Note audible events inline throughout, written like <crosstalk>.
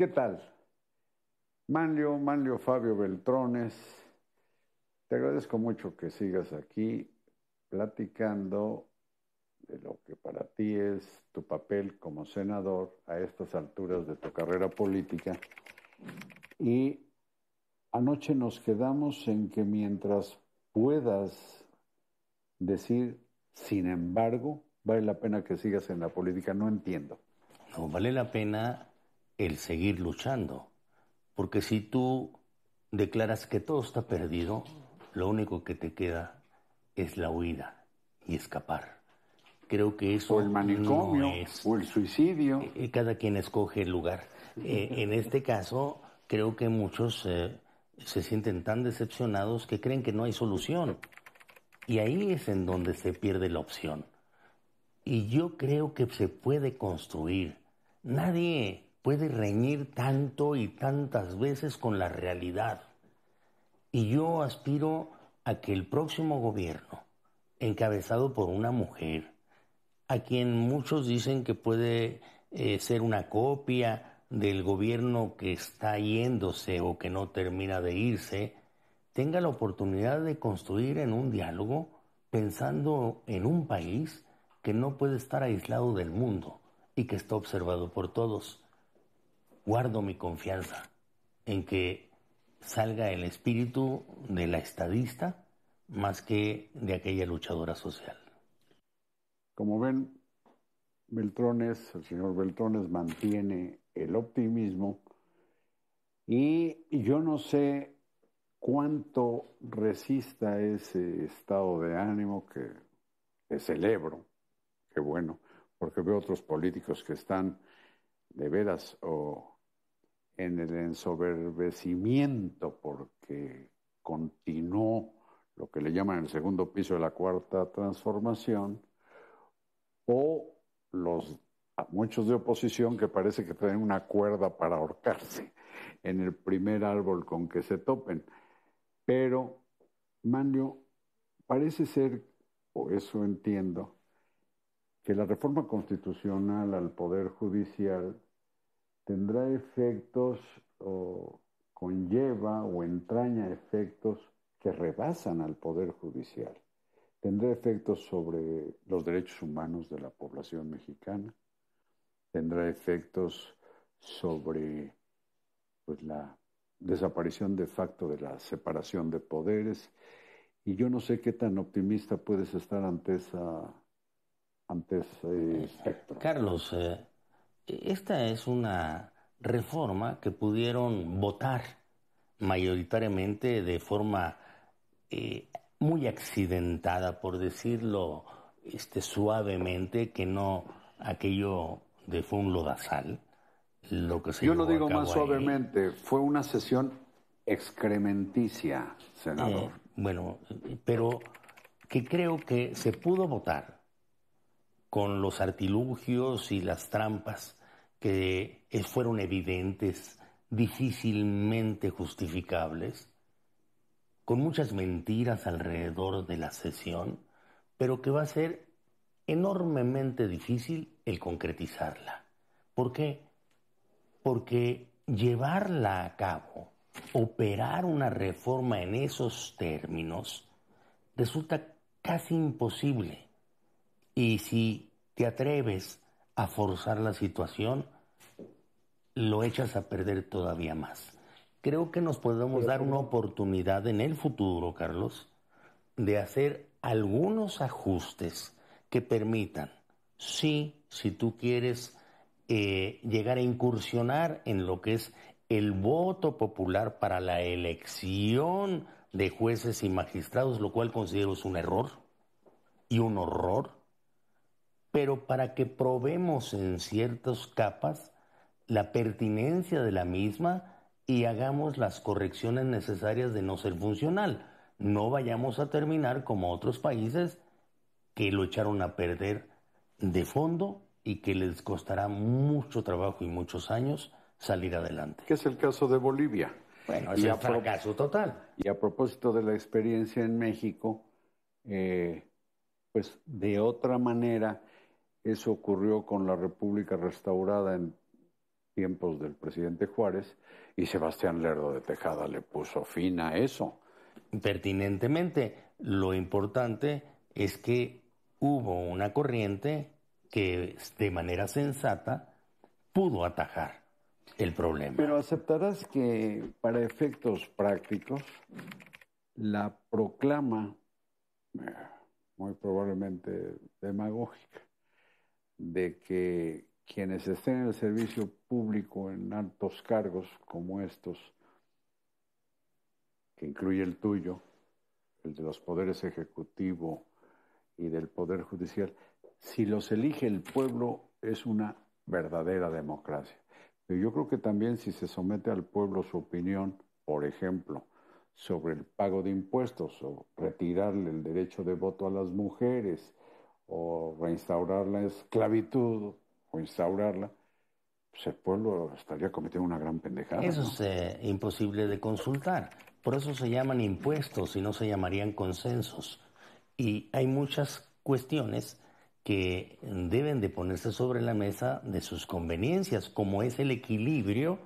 ¿Qué tal? Manlio, Manlio Fabio Beltrones, te agradezco mucho que sigas aquí platicando de lo que para ti es tu papel como senador a estas alturas de tu carrera política. Y anoche nos quedamos en que mientras puedas decir, sin embargo, vale la pena que sigas en la política, no entiendo. No, vale la pena el seguir luchando. Porque si tú declaras que todo está perdido, lo único que te queda es la huida y escapar. Creo que eso. O el manicomio, es. o el suicidio. Y eh, eh, cada quien escoge el lugar. Eh, <laughs> en este caso, creo que muchos se sienten tan decepcionados que creen que no hay solución. Y ahí es en donde se pierde la opción. Y yo creo que se puede construir. Nadie puede reñir tanto y tantas veces con la realidad. Y yo aspiro a que el próximo gobierno, encabezado por una mujer, a quien muchos dicen que puede eh, ser una copia del gobierno que está yéndose o que no termina de irse, tenga la oportunidad de construir en un diálogo pensando en un país que no puede estar aislado del mundo y que está observado por todos guardo mi confianza en que salga el espíritu de la estadista más que de aquella luchadora social. Como ven, Beltrones, el señor Beltrones mantiene el optimismo y yo no sé cuánto resista ese estado de ánimo que, celebro, qué bueno, porque veo otros políticos que están de veras o en el ensoberbecimiento porque continuó lo que le llaman el segundo piso de la cuarta transformación, o los muchos de oposición que parece que tienen una cuerda para ahorcarse en el primer árbol con que se topen. Pero, Manlio, parece ser, o eso entiendo, que la reforma constitucional al Poder Judicial tendrá efectos o conlleva o entraña efectos que rebasan al Poder Judicial. Tendrá efectos sobre los derechos humanos de la población mexicana, tendrá efectos sobre pues, la desaparición de facto de la separación de poderes. Y yo no sé qué tan optimista puedes estar ante esa ante ese efecto. Carlos, eh, esta es una reforma que pudieron votar mayoritariamente de forma eh, muy accidentada, por decirlo este, suavemente, que no aquello de fue un Lo que Yo lo digo más suavemente, fue una sesión excrementicia, senador. Eh, bueno, pero que creo que se pudo votar con los artilugios y las trampas que fueron evidentes, difícilmente justificables, con muchas mentiras alrededor de la sesión, pero que va a ser enormemente difícil el concretizarla. ¿Por qué? Porque llevarla a cabo, operar una reforma en esos términos, resulta casi imposible. Y si te atreves a forzar la situación, lo echas a perder todavía más. Creo que nos podemos dar una oportunidad en el futuro, Carlos, de hacer algunos ajustes que permitan, sí, si tú quieres eh, llegar a incursionar en lo que es el voto popular para la elección de jueces y magistrados, lo cual considero es un error y un horror, pero para que probemos en ciertas capas la pertinencia de la misma y hagamos las correcciones necesarias de no ser funcional. No vayamos a terminar como otros países que lo echaron a perder de fondo y que les costará mucho trabajo y muchos años salir adelante. Que es el caso de Bolivia. Bueno, es un fracaso total. Y a propósito de la experiencia en México, eh, pues de otra manera eso ocurrió con la República restaurada en tiempos del presidente Juárez y Sebastián Lerdo de Tejada le puso fin a eso. Pertinentemente, lo importante es que hubo una corriente que de manera sensata pudo atajar el problema. Pero aceptarás que para efectos prácticos la proclama eh, muy probablemente demagógica de que quienes estén en el servicio público en altos cargos como estos, que incluye el tuyo, el de los poderes ejecutivo y del poder judicial, si los elige el pueblo es una verdadera democracia. Pero yo creo que también si se somete al pueblo su opinión, por ejemplo, sobre el pago de impuestos o retirarle el derecho de voto a las mujeres, o reinstaurar la esclavitud o instaurarla, pues el pueblo estaría cometiendo una gran pendejada. Eso es eh, imposible de consultar. Por eso se llaman impuestos y no se llamarían consensos. Y hay muchas cuestiones que deben de ponerse sobre la mesa de sus conveniencias, como es el equilibrio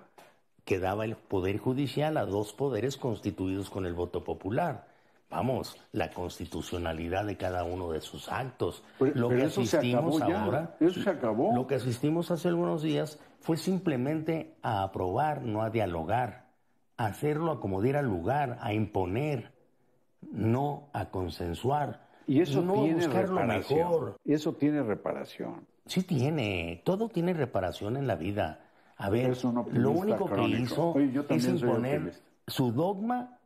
que daba el Poder Judicial a dos poderes constituidos con el voto popular vamos, la constitucionalidad de cada uno de sus actos. lo que asistimos ahora, Eso se acabó. Lo que asistimos hace algunos días fue simplemente a aprobar, no a dialogar, a hacerlo a como diera lugar, a imponer, no a consensuar. Y eso no tiene reparación. Mejor. Eso tiene reparación. Sí tiene, todo tiene reparación en la vida. A ver, lo único que hizo es imponer su dogma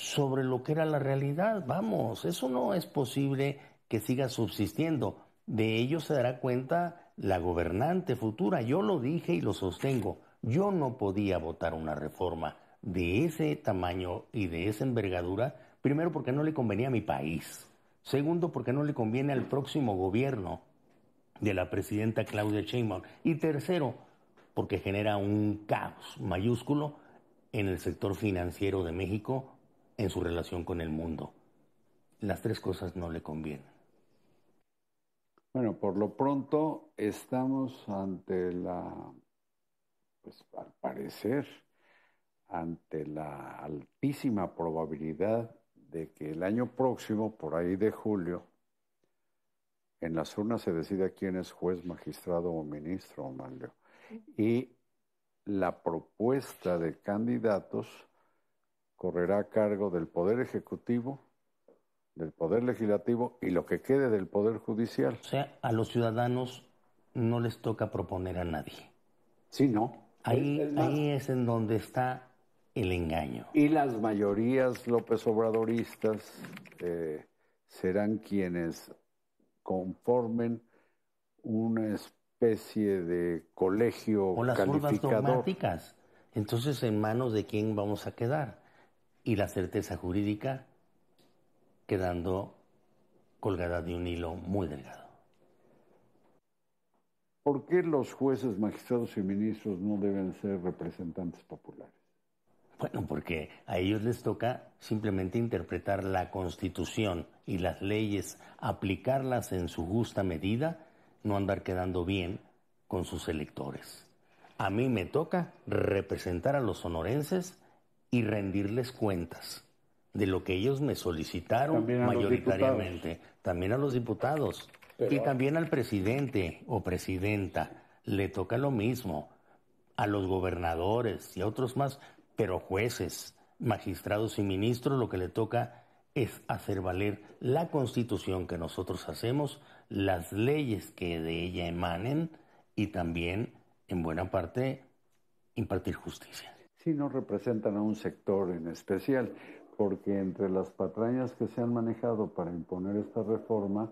sobre lo que era la realidad. Vamos, eso no es posible que siga subsistiendo. De ello se dará cuenta la gobernante futura. Yo lo dije y lo sostengo. Yo no podía votar una reforma de ese tamaño y de esa envergadura, primero porque no le convenía a mi país, segundo porque no le conviene al próximo gobierno de la presidenta Claudia Sheinbaum y tercero porque genera un caos mayúsculo en el sector financiero de México en su relación con el mundo. Las tres cosas no le convienen. Bueno, por lo pronto estamos ante la, pues al parecer, ante la altísima probabilidad de que el año próximo, por ahí de julio, en las urnas se decida quién es juez, magistrado o ministro, o Manlio. Y la propuesta de candidatos correrá a cargo del Poder Ejecutivo, del Poder Legislativo y lo que quede del Poder Judicial. O sea, a los ciudadanos no les toca proponer a nadie. Sí, no. Ahí es, en donde está el engaño. Y las mayorías López Obradoristas eh, serán quienes conformen una especie de colegio o las dogmáticas. Entonces, ¿en manos de quién vamos a quedar? y la certeza jurídica quedando colgada de un hilo muy delgado. ¿Por qué los jueces, magistrados y ministros no deben ser representantes populares? Bueno, porque a ellos les toca simplemente interpretar la Constitución y las leyes, aplicarlas en su justa medida, no andar quedando bien con sus electores. A mí me toca representar a los sonorenses y rendirles cuentas de lo que ellos me solicitaron mayoritariamente, también a los diputados y también al presidente o presidenta. Le toca lo mismo a los gobernadores y a otros más, pero jueces, magistrados y ministros lo que le toca es hacer valer la constitución que nosotros hacemos, las leyes que de ella emanen y también, en buena parte, impartir justicia sí no representan a un sector en especial, porque entre las patrañas que se han manejado para imponer esta reforma,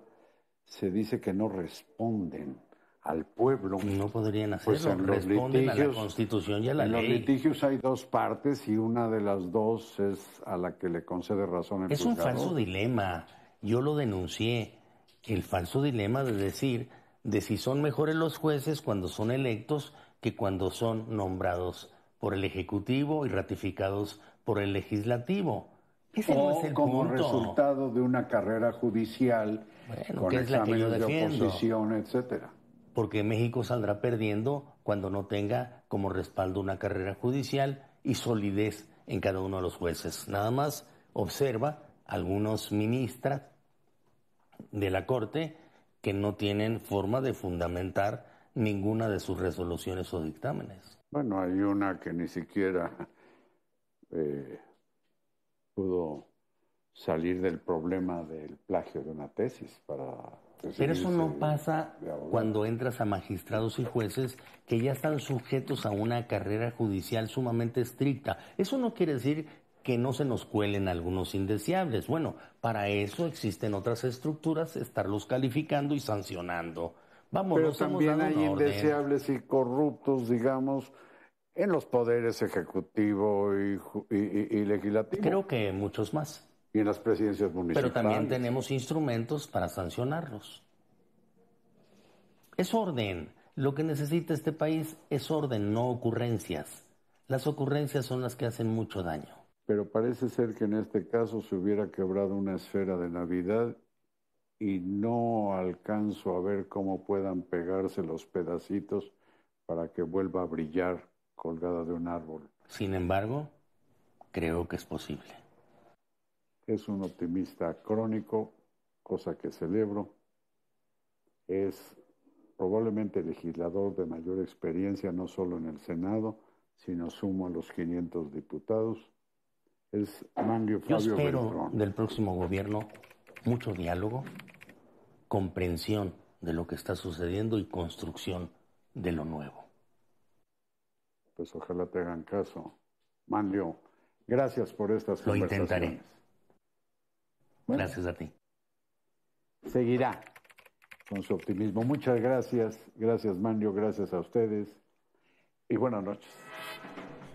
se dice que no responden al pueblo. No podrían hacerlo, responden a la Constitución y a la en ley. los litigios hay dos partes y una de las dos es a la que le concede razón el Es un falso dilema, yo lo denuncié, el falso dilema de decir de si son mejores los jueces cuando son electos que cuando son nombrados por el Ejecutivo y ratificados por el Legislativo. como resultado de una carrera judicial con de etcétera. Porque México saldrá perdiendo cuando no tenga como respaldo una carrera judicial y solidez en cada uno de los jueces. Nada más observa algunos ministras de la Corte que no tienen forma de fundamentar ninguna de sus resoluciones o dictámenes. Bueno, hay una que ni siquiera <laughs> eh, pudo salir del problema del plagio de una tesis para... Pero eso no pasa cuando entras a magistrados y jueces que ya están sujetos a una carrera judicial sumamente estricta. Eso no quiere decir que no se nos cuelen algunos indeseables. Bueno, para eso existen otras estructuras, estarlos calificando y sancionando pero también hay indeseables y corruptos, digamos, en los poderes ejecutivo y, y, legislativo. Creo que muchos más. Y en las presidencias municipales. Pero también tenemos instrumentos para sancionarlos. Es orden. Lo que necesita este país es orden, no ocurrencias. Las ocurrencias son las que hacen mucho daño. Pero parece ser que en este caso se hubiera quebrado una esfera de Navidad y no alcanzo a ver cómo puedan pegarse los pedacitos para que vuelva a brillar colgada de un árbol. Sin embargo, creo que es posible. Es un optimista crónico, cosa que celebro. Es probablemente legislador de mayor experiencia, no solo en el Senado, sino sumo a los 500 diputados. Es Manlio Fabio Yo espero del próximo gobierno mucho diálogo, comprensión de lo que está sucediendo y construcción de lo nuevo. Pues ojalá te hagan caso. Manlio, gracias por estas Lo intentaré. gracias a ti. Seguirá con su optimismo. Muchas gracias. Gracias, Manlio. Gracias a ustedes. Y buenas noches.